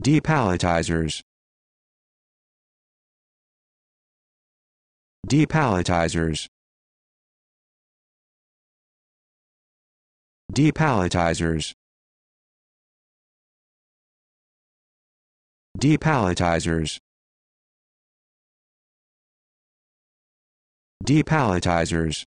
Depalletizers. Depalletizers. Depalletizers. Depalletizers. Depalletizers.